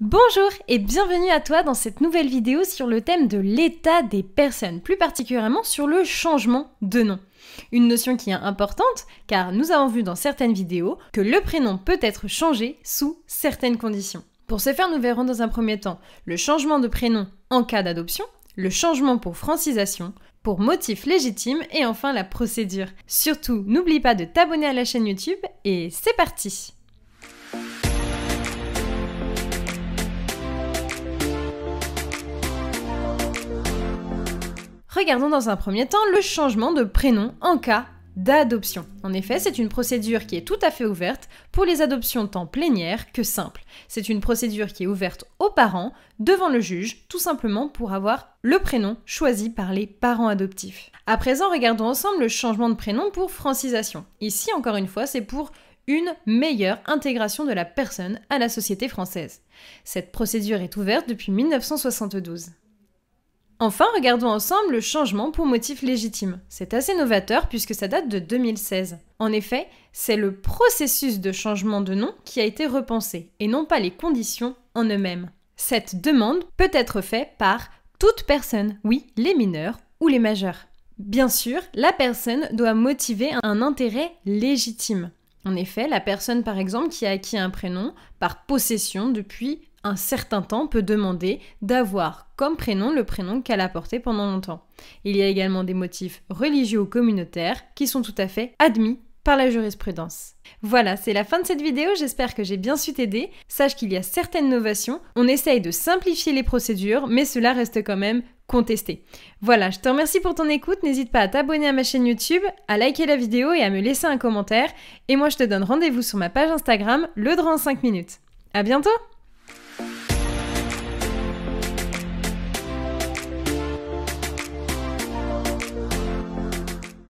Bonjour et bienvenue à toi dans cette nouvelle vidéo sur le thème de l'état des personnes, plus particulièrement sur le changement de nom. Une notion qui est importante car nous avons vu dans certaines vidéos que le prénom peut être changé sous certaines conditions. Pour ce faire, nous verrons dans un premier temps le changement de prénom en cas d'adoption, le changement pour francisation, pour motif légitime et enfin la procédure. Surtout, n'oublie pas de t'abonner à la chaîne YouTube et c'est parti Regardons dans un premier temps le changement de prénom en cas d'adoption. En effet, c'est une procédure qui est tout à fait ouverte pour les adoptions tant plénières que simples. C'est une procédure qui est ouverte aux parents devant le juge, tout simplement pour avoir le prénom choisi par les parents adoptifs. À présent, regardons ensemble le changement de prénom pour francisation. Ici, encore une fois, c'est pour une meilleure intégration de la personne à la société française. Cette procédure est ouverte depuis 1972. Enfin, regardons ensemble le changement pour motif légitime. C'est assez novateur puisque ça date de 2016. En effet, c'est le processus de changement de nom qui a été repensé et non pas les conditions en eux-mêmes. Cette demande peut être faite par toute personne, oui, les mineurs ou les majeurs. Bien sûr, la personne doit motiver un intérêt légitime. En effet, la personne par exemple qui a acquis un prénom par possession depuis un certain temps peut demander d'avoir comme prénom le prénom qu'elle a porté pendant longtemps. Il y a également des motifs religieux ou communautaires qui sont tout à fait admis par la jurisprudence. Voilà, c'est la fin de cette vidéo, j'espère que j'ai bien su t'aider. Sache qu'il y a certaines novations, on essaye de simplifier les procédures, mais cela reste quand même contesté. Voilà, je te remercie pour ton écoute, n'hésite pas à t'abonner à ma chaîne YouTube, à liker la vidéo et à me laisser un commentaire. Et moi je te donne rendez-vous sur ma page Instagram, le droit en 5 minutes. À bientôt